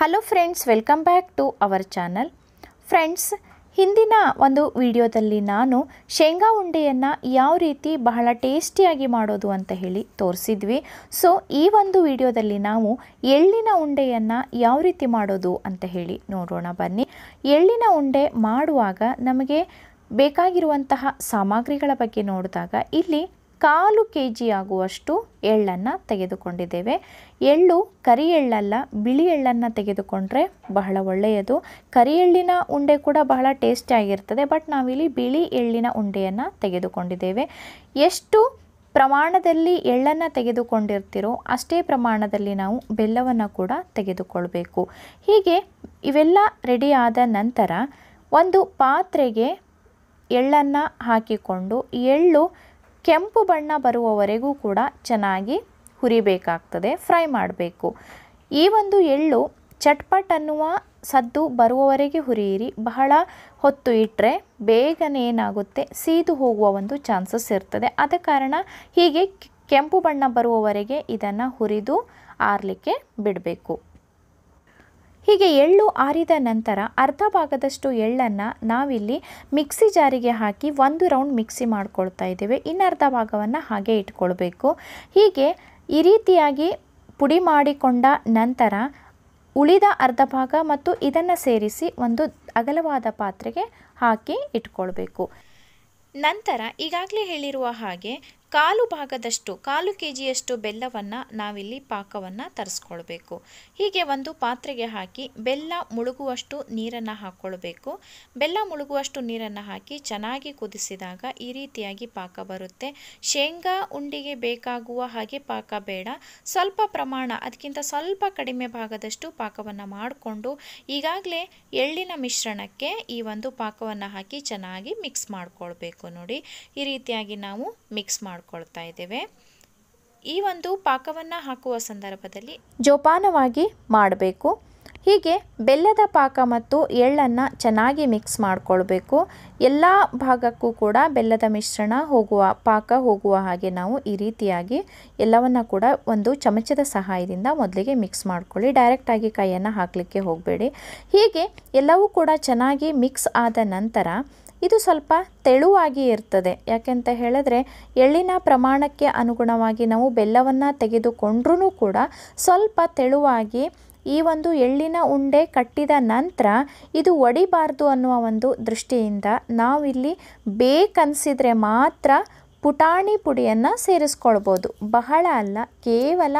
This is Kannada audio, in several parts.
hello friends welcome back to our channel friends ಹಿಂದಿನ ಒಂದು ವಿಡಿಯೋದಲ್ಲಿ ನಾನು ಶೇಂಗಾ ಉಂಡೆಯನ್ನು ಯಾವ ರೀತಿ ಬಹಳ ಟೇಸ್ಟಿಯಾಗಿ ಮಾಡೋದು ಅಂತ ಹೇಳಿ ತೋರಿಸಿದ್ವಿ ಸೊ ಈ ಒಂದು ವಿಡಿಯೋದಲ್ಲಿ ನಾವು ಎಳ್ಳಿನ ಉಂಡೆಯನ್ನು ಯಾವ ರೀತಿ ಮಾಡೋದು ಅಂತ ಹೇಳಿ ನೋಡೋಣ ಬನ್ನಿ ಎಳ್ಳಿನ ಉಂಡೆ ಮಾಡುವಾಗ ನಮಗೆ ಬೇಕಾಗಿರುವಂತಹ ಸಾಮಗ್ರಿಗಳ ಬಗ್ಗೆ ನೋಡಿದಾಗ ಇಲ್ಲಿ ಕಾಲು ಕೆ ಜಿ ಆಗುವಷ್ಟು ಎಳ್ಳನ್ನು ತೆಗೆದುಕೊಂಡಿದ್ದೇವೆ ಎಳ್ಳು ಕರಿ ಎಳ್ಳಲ್ಲ ಬಿಳಿ ಎಳ್ಳನ್ನು ತೆಗೆದುಕೊಂಡ್ರೆ ಬಹಳ ಒಳ್ಳೆಯದು ಕರಿ ಎಳ್ಳಿನ ಉಂಡೆ ಕೂಡ ಬಹಳ ಟೇಸ್ಟಿಯಾಗಿರ್ತದೆ ಬಟ್ ನಾವಿಲ್ಲಿ ಬಿಳಿ ಎಳ್ಳಿನ ಉಂಡೆಯನ್ನು ತೆಗೆದುಕೊಂಡಿದ್ದೇವೆ ಎಷ್ಟು ಪ್ರಮಾಣದಲ್ಲಿ ಎಳ್ಳನ್ನು ತೆಗೆದುಕೊಂಡಿರ್ತಿರೋ ಅಷ್ಟೇ ಪ್ರಮಾಣದಲ್ಲಿ ನಾವು ಬೆಲ್ಲವನ್ನು ಕೂಡ ತೆಗೆದುಕೊಳ್ಬೇಕು ಹೀಗೆ ಇವೆಲ್ಲ ರೆಡಿಯಾದ ನಂತರ ಒಂದು ಪಾತ್ರೆಗೆ ಎಳ್ಳನ್ನು ಹಾಕಿಕೊಂಡು ಎಳ್ಳು ಕೆಂಪು ಬಣ್ಣ ಬರುವವರೆಗೂ ಕೂಡ ಚೆನ್ನಾಗಿ ಹುರಿಬೇಕಾಗ್ತದೆ ಫ್ರೈ ಮಾಡಬೇಕು ಈ ಒಂದು ಎಳ್ಳು ಚಟ್ಪಟ್ ಅನ್ನುವ ಸದ್ದು ಬರುವವರೆಗೆ ಹುರಿಯಿರಿ ಬಹಳ ಹೊತ್ತು ಇಟ್ಟರೆ ಬೇಗನೆ ಏನಾಗುತ್ತೆ ಸೀದು ಹೋಗುವ ಒಂದು ಚಾನ್ಸಸ್ ಇರ್ತದೆ ಆದ ಕಾರಣ ಹೀಗೆ ಕೆಂಪು ಬಣ್ಣ ಬರುವವರೆಗೆ ಇದನ್ನು ಹುರಿದು ಆರಲಿಕ್ಕೆ ಬಿಡಬೇಕು ಹೀಗೆ ಎಳ್ಳು ಆರಿದ ನಂತರ ಅರ್ಧ ಭಾಗದಷ್ಟು ಎಳ್ಳನ್ನು ನಾವಿಲ್ಲಿ ಮಿಕ್ಸಿ ಜಾರಿಗೆ ಹಾಕಿ ಒಂದು ರೌಂಡ್ ಮಿಕ್ಸಿ ಮಾಡ್ಕೊಳ್ತಾ ಇದ್ದೇವೆ ಇನ್ನರ್ಧ ಭಾಗವನ್ನು ಹಾಗೆ ಇಟ್ಕೊಳ್ಬೇಕು ಹೀಗೆ ಈ ರೀತಿಯಾಗಿ ಪುಡಿ ಮಾಡಿಕೊಂಡ ನಂತರ ಉಳಿದ ಅರ್ಧ ಭಾಗ ಮತ್ತು ಇದನ್ನು ಸೇರಿಸಿ ಒಂದು ಅಗಲವಾದ ಪಾತ್ರೆಗೆ ಹಾಕಿ ಇಟ್ಕೊಳ್ಬೇಕು ನಂತರ ಈಗಾಗಲೇ ಹೇಳಿರುವ ಹಾಗೆ ಕಾಲು ಭಾಗದಷ್ಟು ಕಾಲು ಕೆ ಜಿಯಷ್ಟು ಬೆಲ್ಲವನ್ನು ನಾವಿಲ್ಲಿ ಪಾಕವನ್ನು ತರಿಸ್ಕೊಳ್ಬೇಕು ಹೀಗೆ ಒಂದು ಪಾತ್ರೆಗೆ ಹಾಕಿ ಬೆಲ್ಲ ಮುಳುಗುವಷ್ಟು ನೀರನ್ನು ಹಾಕ್ಕೊಳ್ಬೇಕು ಬೆಲ್ಲ ಮುಳುಗುವಷ್ಟು ನೀರನ್ನು ಹಾಕಿ ಚೆನ್ನಾಗಿ ಕುದಿಸಿದಾಗ ಈ ರೀತಿಯಾಗಿ ಪಾಕ ಬರುತ್ತೆ ಶೇಂಗಾ ಉಂಡಿಗೆ ಬೇಕಾಗುವ ಹಾಗೆ ಪಾಕ ಬೇಡ ಸ್ವಲ್ಪ ಪ್ರಮಾಣ ಅದಕ್ಕಿಂತ ಸ್ವಲ್ಪ ಕಡಿಮೆ ಭಾಗದಷ್ಟು ಪಾಕವನ್ನು ಮಾಡಿಕೊಂಡು ಈಗಾಗಲೇ ಎಳ್ಳಿನ ಮಿಶ್ರಣಕ್ಕೆ ಈ ಒಂದು ಪಾಕವನ್ನು ಹಾಕಿ ಚೆನ್ನಾಗಿ ಮಿಕ್ಸ್ ಮಾಡಿಕೊಳ್ಬೇಕು ನೋಡಿ ಈ ರೀತಿಯಾಗಿ ನಾವು ಮಿಕ್ಸ್ ಮಾಡಿ ಮಾಡ್ಕೊಳ್ತಾ ಇದ್ದೇವೆ ಈ ಒಂದು ಪಾಕವನ್ನು ಹಾಕುವ ಸಂದರ್ಭದಲ್ಲಿ ಜೋಪಾನವಾಗಿ ಮಾಡಬೇಕು ಹೀಗೆ ಬೆಲ್ಲದ ಪಾಕ ಮತ್ತು ಎಳ್ಳನ್ನು ಚೆನ್ನಾಗಿ ಮಿಕ್ಸ್ ಮಾಡಿಕೊಳ್ಬೇಕು ಎಲ್ಲ ಭಾಗಕ್ಕೂ ಕೂಡ ಬೆಲ್ಲದ ಮಿಶ್ರಣ ಹೋಗುವ ಪಾಕ ಹೋಗುವ ಹಾಗೆ ನಾವು ಈ ರೀತಿಯಾಗಿ ಎಲ್ಲವನ್ನು ಕೂಡ ಒಂದು ಚಮಚದ ಸಹಾಯದಿಂದ ಮೊದಲಿಗೆ ಮಿಕ್ಸ್ ಮಾಡ್ಕೊಳ್ಳಿ ಡೈರೆಕ್ಟಾಗಿ ಕೈಯನ್ನು ಹಾಕಲಿಕ್ಕೆ ಹೋಗಬೇಡಿ ಹೀಗೆ ಎಲ್ಲವೂ ಕೂಡ ಚೆನ್ನಾಗಿ ಮಿಕ್ಸ್ ಆದ ನಂತರ ಇದು ಸ್ವಲ್ಪ ತೆಳುವಾಗಿ ಇರ್ತದೆ ಯಾಕೆಂತ ಹೇಳಿದ್ರೆ ಎಳ್ಳಿನ ಪ್ರಮಾಣಕ್ಕೆ ಅನುಗುಣವಾಗಿ ನಾವು ಬೆಲ್ಲವನ್ನು ತೆಗೆದುಕೊಂಡ್ರೂ ಕೂಡ ಸ್ವಲ್ಪ ತೆಳುವಾಗಿ ಈ ಒಂದು ಎಳ್ಳಿನ ಉಂಡೆ ಕಟ್ಟಿದ ನಂತರ ಇದು ಒಡಿಬಾರ್ದು ಅನ್ನುವ ಒಂದು ದೃಷ್ಟಿಯಿಂದ ನಾವಿಲ್ಲಿ ಬೇಕನ್ಸಿದ್ರೆ ಮಾತ್ರ ಪುಟಾಣಿ ಪುಡಿಯನ್ನು ಸೇರಿಸ್ಕೊಳ್ಬೋದು ಬಹಳ ಅಲ್ಲ ಕೇವಲ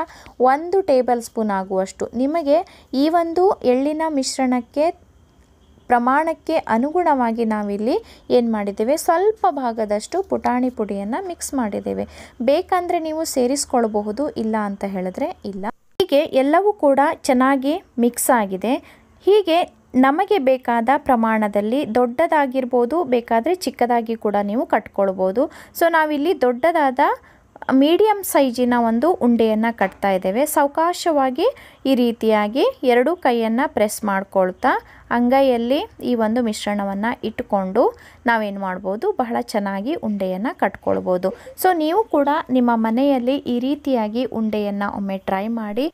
ಒಂದು ಟೇಬಲ್ ಸ್ಪೂನ್ ಆಗುವಷ್ಟು ನಿಮಗೆ ಈ ಒಂದು ಎಳ್ಳಿನ ಮಿಶ್ರಣಕ್ಕೆ ಪ್ರಮಾಣಕ್ಕೆ ಅನುಗುಣವಾಗಿ ನಾವಿಲ್ಲಿ ಏನು ಮಾಡಿದ್ದೇವೆ ಸ್ವಲ್ಪ ಭಾಗದಷ್ಟು ಪುಟಾಣಿ ಪುಡಿಯನ್ನು ಮಿಕ್ಸ್ ಮಾಡಿದ್ದೇವೆ ಬೇಕಂದರೆ ನೀವು ಸೇರಿಸ್ಕೊಳ್ಬಹುದು ಇಲ್ಲ ಅಂತ ಹೇಳಿದ್ರೆ ಇಲ್ಲ ಹೀಗೆ ಎಲ್ಲವೂ ಕೂಡ ಚೆನ್ನಾಗಿ ಮಿಕ್ಸ್ ಆಗಿದೆ ಹೀಗೆ ನಮಗೆ ಬೇಕಾದ ಪ್ರಮಾಣದಲ್ಲಿ ದೊಡ್ಡದಾಗಿರ್ಬೋದು ಬೇಕಾದರೆ ಚಿಕ್ಕದಾಗಿ ಕೂಡ ನೀವು ಕಟ್ಕೊಳ್ಬೋದು ಸೊ ನಾವಿಲ್ಲಿ ದೊಡ್ಡದಾದ ಮೀಡಿಯಂ ಸೈಜಿನ ಒಂದು ಉಂಡೆಯನ್ನು ಕಟ್ತಾ ಇದ್ದೇವೆ ಸಾವಕಾಶವಾಗಿ ಈ ರೀತಿಯಾಗಿ ಎರಡೂ ಕೈಯನ್ನು ಪ್ರೆಸ್ ಮಾಡ್ಕೊಳ್ತಾ ಅಂಗೈಯಲ್ಲಿ ಈ ಒಂದು ಮಿಶ್ರಣವನ್ನು ಇಟ್ಕೊಂಡು ನಾವೇನು ಮಾಡ್ಬೋದು ಬಹಳ ಚೆನ್ನಾಗಿ ಉಂಡೆಯನ್ನು ಕಟ್ಕೊಳ್ಬೋದು ಸೊ ನೀವು ಕೂಡ ನಿಮ್ಮ ಮನೆಯಲ್ಲಿ ಈ ರೀತಿಯಾಗಿ ಉಂಡೆಯನ್ನು ಒಮ್ಮೆ ಟ್ರೈ ಮಾಡಿ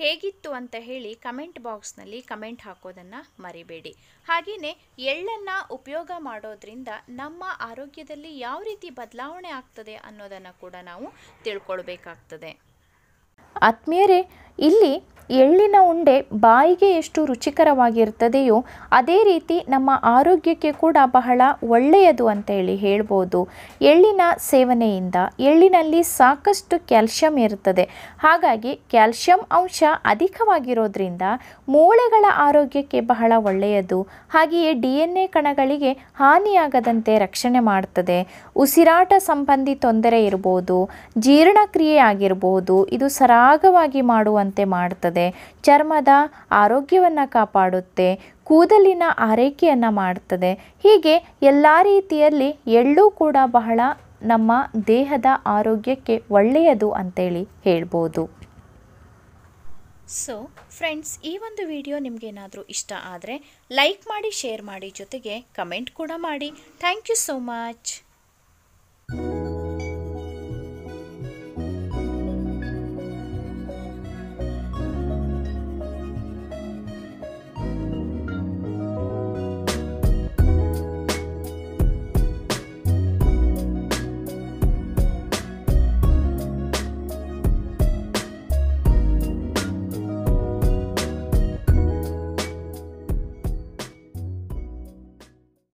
ಹೇಗಿತ್ತು ಅಂತ ಹೇಳಿ ಕಮೆಂಟ್ ಬಾಕ್ಸ್ನಲ್ಲಿ ಕಮೆಂಟ್ ಹಾಕೋದನ್ನು ಮರಿಬೇಡಿ ಹಾಗೆಯೇ ಎಳ್ಳನ್ನು ಉಪಯೋಗ ಮಾಡೋದ್ರಿಂದ ನಮ್ಮ ಆರೋಗ್ಯದಲ್ಲಿ ಯಾವ ರೀತಿ ಬದಲಾವಣೆ ಆಗ್ತದೆ ಅನ್ನೋದನ್ನು ಕೂಡ ನಾವು ತಿಳ್ಕೊಳ್ಬೇಕಾಗ್ತದೆ ಆತ್ಮೀಯರೇ ಇಲ್ಲಿ ಎಳ್ಳಿನ ಉಂಡೆ ಬಾಯಿಗೆ ಎಷ್ಟು ರುಚಿಕರವಾಗಿರ್ತದೆಯೋ ಅದೇ ರೀತಿ ನಮ್ಮ ಆರೋಗ್ಯಕ್ಕೆ ಕೂಡ ಬಹಳ ಒಳ್ಳೆಯದು ಅಂತ ಹೇಳಿ ಹೇಳ್ಬೋದು ಎಳ್ಳಿನ ಸೇವನೆಯಿಂದ ಎಳ್ಳಿನಲ್ಲಿ ಸಾಕಷ್ಟು ಕ್ಯಾಲ್ಶಿಯಂ ಇರ್ತದೆ ಹಾಗಾಗಿ ಕ್ಯಾಲ್ಶಿಯಂ ಅಂಶ ಅಧಿಕವಾಗಿರೋದ್ರಿಂದ ಮೂಳೆಗಳ ಆರೋಗ್ಯಕ್ಕೆ ಬಹಳ ಒಳ್ಳೆಯದು ಹಾಗೆಯೇ ಡಿ ಎನ್ ಎ ಕಣಗಳಿಗೆ ಹಾನಿಯಾಗದಂತೆ ರಕ್ಷಣೆ ಮಾಡ್ತದೆ ಉಸಿರಾಟ ಸಂಬಂಧಿ ತೊಂದರೆ ಇರ್ಬೋದು ಜೀರ್ಣಕ್ರಿಯೆ ಆಗಿರ್ಬೋದು ಇದು ಸರಾಗವಾಗಿ ಮಾಡುವಂತೆ ಮಾಡ್ತದೆ ಮಾಡುತ್ತದೆ ಚರ್ಮದ ಆರೋಗ್ಯವನ್ನು ಕಾಪಾಡುತ್ತೆ ಕೂದಲಿನ ಆರೈಕೆಯನ್ನು ಮಾಡುತ್ತದೆ ಹೀಗೆ ಎಲ್ಲ ರೀತಿಯಲ್ಲಿ ಎಳ್ಳು ಕೂಡ ಬಹಳ ನಮ್ಮ ದೇಹದ ಆರೋಗ್ಯಕ್ಕೆ ಒಳ್ಳೆಯದು ಅಂತೇಳಿ ಹೇಳ್ಬೋದು ಸೊ ಫ್ರೆಂಡ್ಸ್ ಈ ಒಂದು ವಿಡಿಯೋ ನಿಮಗೇನಾದರೂ ಇಷ್ಟ ಆದರೆ ಲೈಕ್ ಮಾಡಿ ಶೇರ್ ಮಾಡಿ ಜೊತೆಗೆ ಕಮೆಂಟ್ ಕೂಡ ಮಾಡಿ ಥ್ಯಾಂಕ್ ಯು ಸೋ ಮಚ್